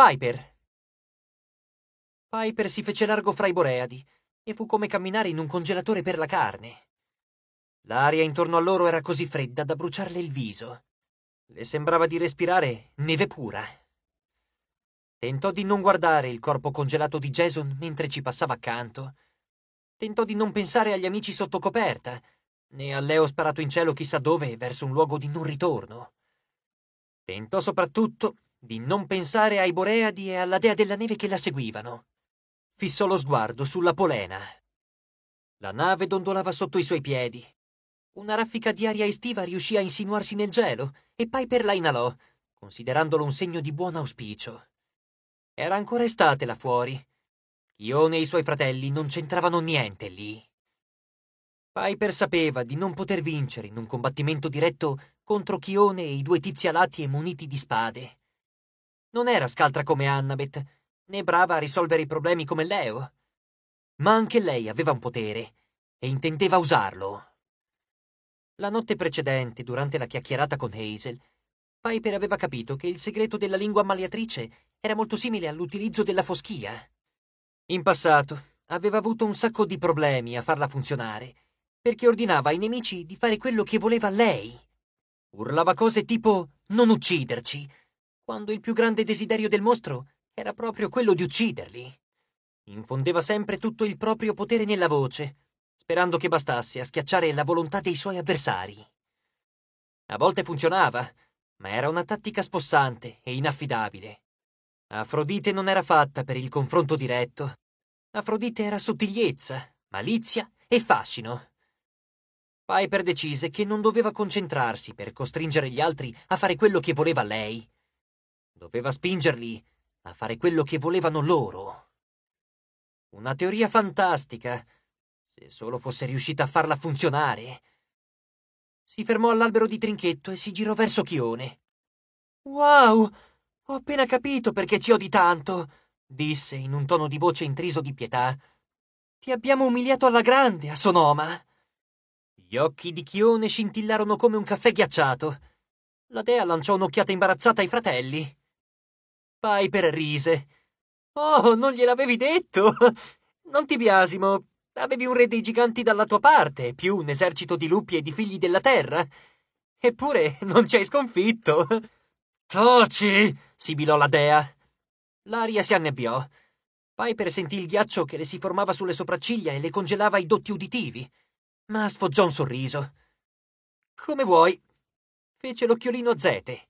Piper. Piper si fece largo fra i boreadi e fu come camminare in un congelatore per la carne. L'aria intorno a loro era così fredda da bruciarle il viso. Le sembrava di respirare neve pura. Tentò di non guardare il corpo congelato di Jason mentre ci passava accanto. Tentò di non pensare agli amici sotto coperta, né a Leo sparato in cielo chissà dove verso un luogo di non ritorno. Tentò soprattutto di non pensare ai Boreadi e alla dea della neve che la seguivano. Fissò lo sguardo sulla polena. La nave dondolava sotto i suoi piedi. Una raffica di aria estiva riuscì a insinuarsi nel gelo e Piper la inalò, considerandolo un segno di buon auspicio. Era ancora estate là fuori. Chione e i suoi fratelli non c'entravano niente lì. Piper sapeva di non poter vincere in un combattimento diretto contro Chione e i due tizi alati e muniti di spade. Non era scaltra come Annabeth, né brava a risolvere i problemi come Leo. Ma anche lei aveva un potere e intendeva usarlo. La notte precedente, durante la chiacchierata con Hazel, Piper aveva capito che il segreto della lingua ammaliatrice era molto simile all'utilizzo della foschia. In passato aveva avuto un sacco di problemi a farla funzionare, perché ordinava ai nemici di fare quello che voleva lei. Urlava cose tipo non ucciderci, quando il più grande desiderio del mostro era proprio quello di ucciderli. Infondeva sempre tutto il proprio potere nella voce, sperando che bastasse a schiacciare la volontà dei suoi avversari. A volte funzionava, ma era una tattica spossante e inaffidabile. Afrodite non era fatta per il confronto diretto. Afrodite era sottigliezza, malizia e fascino. Piper decise che non doveva concentrarsi per costringere gli altri a fare quello che voleva lei, Doveva spingerli a fare quello che volevano loro. Una teoria fantastica, se solo fosse riuscita a farla funzionare. Si fermò all'albero di Trinchetto e si girò verso Chione. Wow! Ho appena capito perché ci odi tanto, disse in un tono di voce intriso di pietà. Ti abbiamo umiliato alla grande, a Sonoma. Gli occhi di Chione scintillarono come un caffè ghiacciato. La dea lanciò un'occhiata imbarazzata ai fratelli. Piper rise. Oh, non gliel'avevi detto? Non ti biasimo. Avevi un re dei giganti dalla tua parte, più un esercito di lupi e di figli della terra. Eppure non ci hai sconfitto. Toci! sibilò la dea. L'aria si annebbiò. Piper sentì il ghiaccio che le si formava sulle sopracciglia e le congelava i dotti uditivi, ma sfoggiò un sorriso. Come vuoi. Fece l'occhiolino a Zete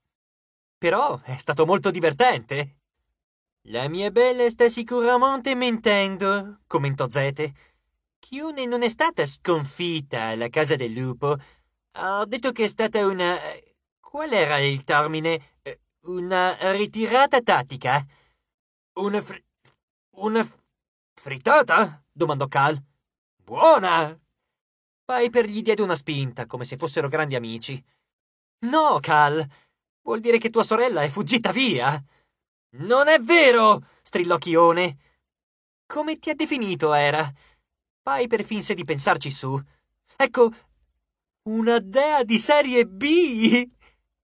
però è stato molto divertente. La mia bella sta sicuramente mentendo, commentò Zete. Chiune non è stata sconfitta alla casa del lupo. Ho detto che è stata una. Qual era il termine? Una ritirata tattica? Una. Fr... una. F... frittata? domandò Cal. Buona! Piper gli diede una spinta, come se fossero grandi amici. No, Cal! Vuol dire che tua sorella è fuggita via. Non è vero! strillò Chione. Come ti ha definito, era? Piper finse di pensarci su. Ecco, una dea di serie B!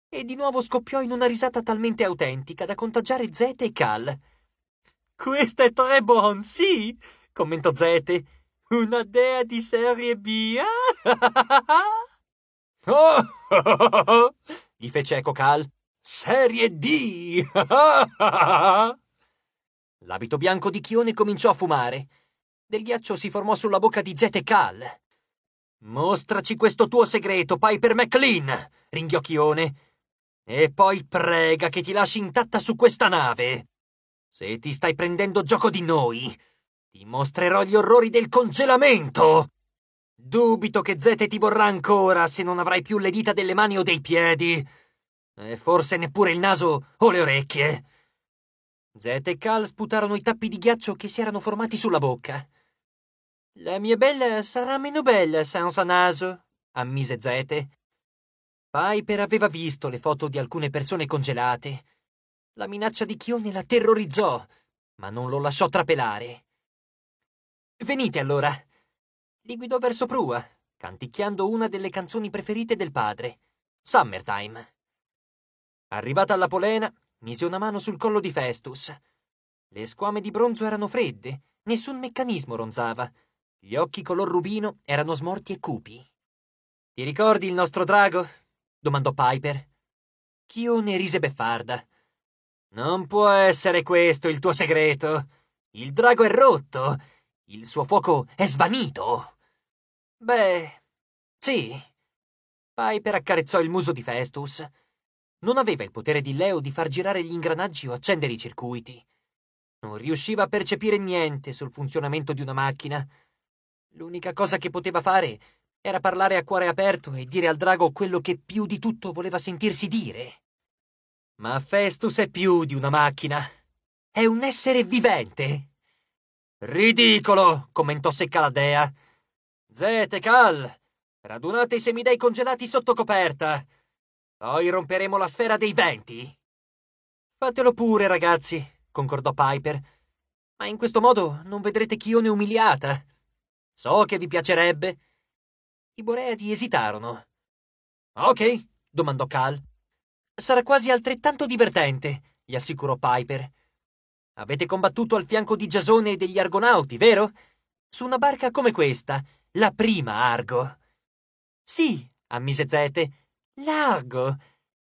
E di nuovo scoppiò in una risata talmente autentica da contagiare Zete e Cal. Questa è tre bon, sì! commentò Zete. Una dea di serie B! Ah! oh! gli fece eco Cal. Serie D! L'abito bianco di Chione cominciò a fumare. Del ghiaccio si formò sulla bocca di Zete Cal. Mostraci questo tuo segreto, Piper McLean! ringhiò Chione. E poi prega che ti lasci intatta su questa nave. Se ti stai prendendo gioco di noi, ti mostrerò gli orrori del congelamento! Dubito che Zete ti vorrà ancora se non avrai più le dita delle mani o dei piedi. E forse neppure il naso o le orecchie. Zete e Cal sputarono i tappi di ghiaccio che si erano formati sulla bocca. La mia bella sarà meno bella senza naso, ammise Zete. Piper aveva visto le foto di alcune persone congelate. La minaccia di Chione la terrorizzò, ma non lo lasciò trapelare. Venite allora, li guidò verso prua, canticchiando una delle canzoni preferite del padre, Summertime. Arrivata alla polena, mise una mano sul collo di Festus. Le squame di bronzo erano fredde, nessun meccanismo ronzava. Gli occhi color rubino erano smorti e cupi. Ti ricordi il nostro drago? domandò Piper. Chione rise beffarda. Non può essere questo il tuo segreto. Il drago è rotto il suo fuoco è svanito. Beh, sì. Piper accarezzò il muso di Festus. Non aveva il potere di Leo di far girare gli ingranaggi o accendere i circuiti. Non riusciva a percepire niente sul funzionamento di una macchina. L'unica cosa che poteva fare era parlare a cuore aperto e dire al drago quello che più di tutto voleva sentirsi dire. Ma Festus è più di una macchina. È un essere vivente. Ridicolo, commentò secca la dea. Zete, Cal, radunate i semidei congelati sotto coperta. Poi romperemo la sfera dei venti. Fatelo pure, ragazzi, concordò Piper. Ma in questo modo non vedrete Chione umiliata. So che vi piacerebbe. I Boreadi esitarono. Ok, domandò Cal. Sarà quasi altrettanto divertente, gli assicurò Piper. Avete combattuto al fianco di Giasone e degli Argonauti, vero? Su una barca come questa, la prima Argo. Sì, ammise Zete. L'argo.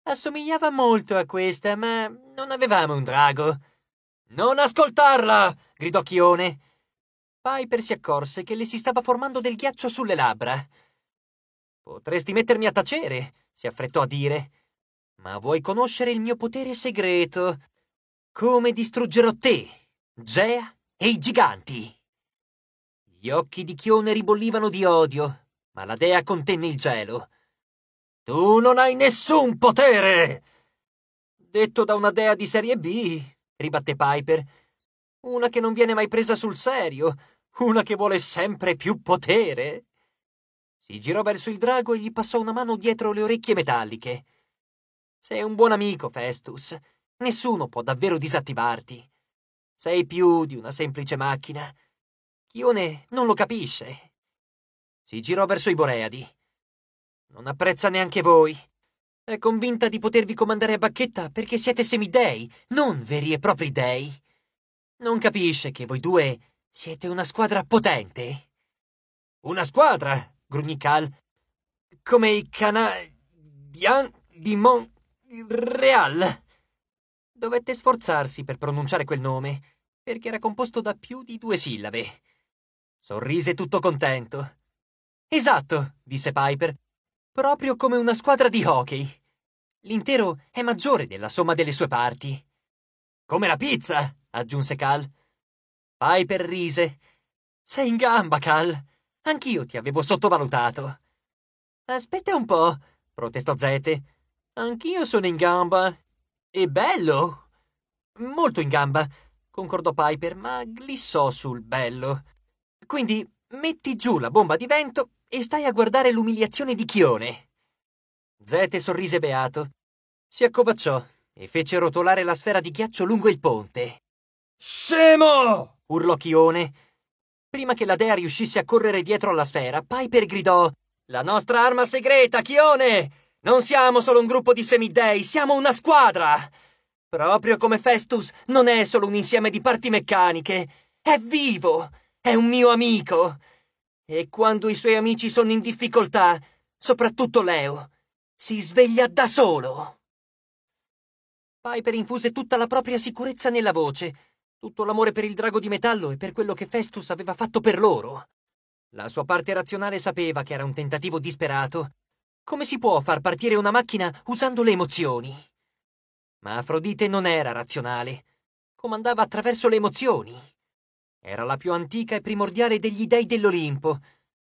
Assomigliava molto a questa, ma non avevamo un drago. Non ascoltarla! gridò Chione. Piper si accorse che le si stava formando del ghiaccio sulle labbra. Potresti mettermi a tacere, si affrettò a dire. Ma vuoi conoscere il mio potere segreto? Come distruggerò te, Gea e i giganti? Gli occhi di Chione ribollivano di odio, ma la dea contenne il gelo. Tu non hai nessun potere! Detto da una dea di serie B, ribatte Piper. Una che non viene mai presa sul serio, una che vuole sempre più potere. Si girò verso il drago e gli passò una mano dietro le orecchie metalliche. Sei un buon amico, Festus, Nessuno può davvero disattivarti. Sei più di una semplice macchina. Chione non lo capisce. Si girò verso i Boreadi. Non apprezza neanche voi. È convinta di potervi comandare a bacchetta perché siete semidei, non veri e propri dei. Non capisce che voi due siete una squadra potente. Una squadra? grugnì Cal. Come i cana... Dian... Dimon... Real. Dovette sforzarsi per pronunciare quel nome, perché era composto da più di due sillabe. Sorrise tutto contento. Esatto, disse Piper, proprio come una squadra di hockey. L'intero è maggiore della somma delle sue parti. Come la pizza, aggiunse Cal. Piper rise. Sei in gamba, Cal. Anch'io ti avevo sottovalutato. Aspetta un po', protestò Zete. Anch'io sono in gamba e bello! Molto in gamba, concordò Piper, ma glissò sul bello. Quindi metti giù la bomba di vento e stai a guardare l'umiliazione di Chione. Zete sorrise beato. Si accovacciò e fece rotolare la sfera di ghiaccio lungo il ponte. Scemo! urlò Chione. Prima che la dea riuscisse a correre dietro alla sfera, Piper gridò: La nostra arma segreta, Chione! Non siamo solo un gruppo di semidei, siamo una squadra! Proprio come Festus non è solo un insieme di parti meccaniche, è vivo, è un mio amico. E quando i suoi amici sono in difficoltà, soprattutto Leo, si sveglia da solo. Piper infuse tutta la propria sicurezza nella voce, tutto l'amore per il drago di metallo e per quello che Festus aveva fatto per loro. La sua parte razionale sapeva che era un tentativo disperato come si può far partire una macchina usando le emozioni? Ma Afrodite non era razionale. Comandava attraverso le emozioni. Era la più antica e primordiale degli dei dell'Olimpo,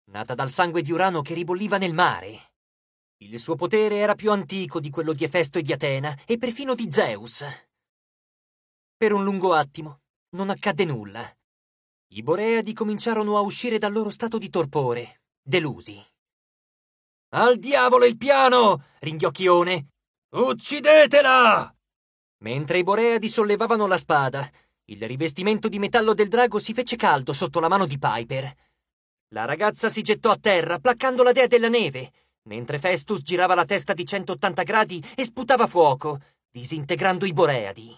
nata dal sangue di Urano che ribolliva nel mare. Il suo potere era più antico di quello di Efesto e di Atena e perfino di Zeus. Per un lungo attimo non accadde nulla. I Boreadi cominciarono a uscire dal loro stato di torpore, delusi. Al diavolo il piano! ringhiocchione. Uccidetela! Mentre i Boreadi sollevavano la spada, il rivestimento di metallo del drago si fece caldo sotto la mano di Piper. La ragazza si gettò a terra, placcando la dea della neve, mentre Festus girava la testa di 180 gradi e sputava fuoco, disintegrando i Boreadi.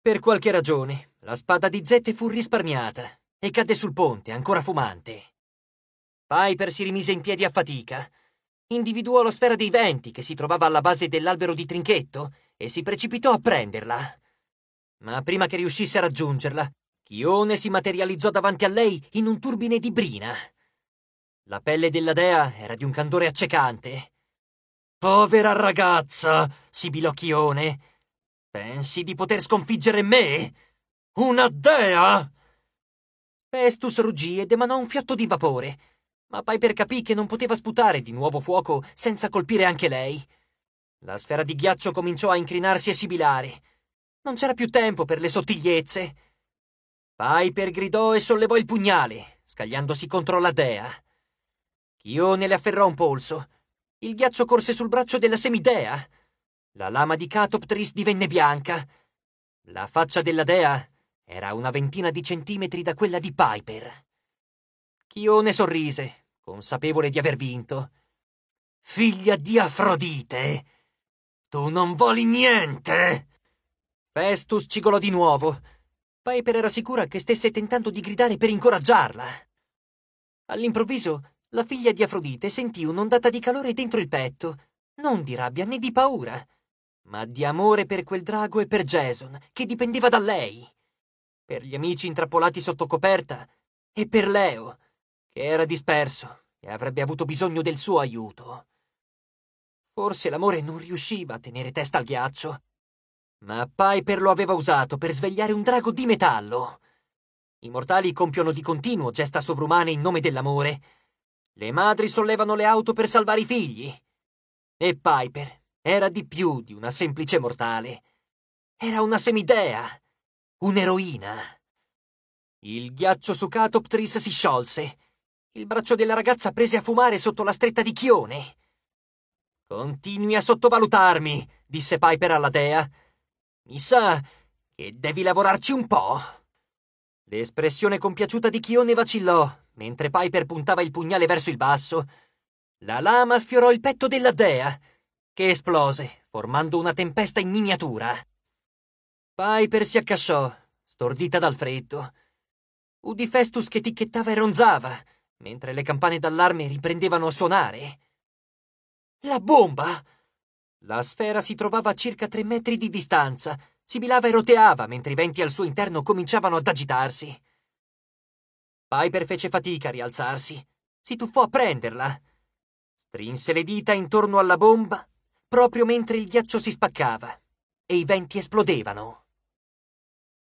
Per qualche ragione, la spada di Zette fu risparmiata e cadde sul ponte, ancora fumante. Piper si rimise in piedi a fatica, individuò la sfera dei venti che si trovava alla base dell'albero di Trinchetto e si precipitò a prenderla. Ma prima che riuscisse a raggiungerla, Chione si materializzò davanti a lei in un turbine di brina. La pelle della dea era di un candore accecante. Povera ragazza, sibilò Chione. Pensi di poter sconfiggere me? Una dea? Festus ruggì ed emanò un fiotto di vapore ma Piper capì che non poteva sputare di nuovo fuoco senza colpire anche lei. La sfera di ghiaccio cominciò a incrinarsi e sibilare. Non c'era più tempo per le sottigliezze. Piper gridò e sollevò il pugnale, scagliandosi contro la dea. Chione le afferrò un polso. Il ghiaccio corse sul braccio della semidea. La lama di Catoptris divenne bianca. La faccia della dea era una ventina di centimetri da quella di Piper. Chione sorrise, consapevole di aver vinto. Figlia di Afrodite! Tu non voli niente! Festus cigolò di nuovo. Piper era sicura che stesse tentando di gridare per incoraggiarla. All'improvviso, la figlia di Afrodite sentì un'ondata di calore dentro il petto, non di rabbia né di paura, ma di amore per quel drago e per Jason, che dipendeva da lei, per gli amici intrappolati sotto coperta e per Leo, che era disperso e avrebbe avuto bisogno del suo aiuto. Forse l'amore non riusciva a tenere testa al ghiaccio, ma Piper lo aveva usato per svegliare un drago di metallo. I mortali compiono di continuo gesta sovrumane in nome dell'amore. Le madri sollevano le auto per salvare i figli. E Piper era di più di una semplice mortale. Era una semidea, un'eroina. Il ghiaccio su Catoptris si sciolse il braccio della ragazza prese a fumare sotto la stretta di Chione. Continui a sottovalutarmi, disse Piper alla dea. Mi sa che devi lavorarci un po'. L'espressione compiaciuta di Chione vacillò, mentre Piper puntava il pugnale verso il basso. La lama sfiorò il petto della dea, che esplose, formando una tempesta in miniatura. Piper si accasciò, stordita dal freddo. Udì Festus che ticchettava e ronzava mentre le campane d'allarme riprendevano a suonare. La bomba! La sfera si trovava a circa tre metri di distanza, sibilava e roteava mentre i venti al suo interno cominciavano ad agitarsi. Piper fece fatica a rialzarsi, si tuffò a prenderla. Strinse le dita intorno alla bomba proprio mentre il ghiaccio si spaccava e i venti esplodevano.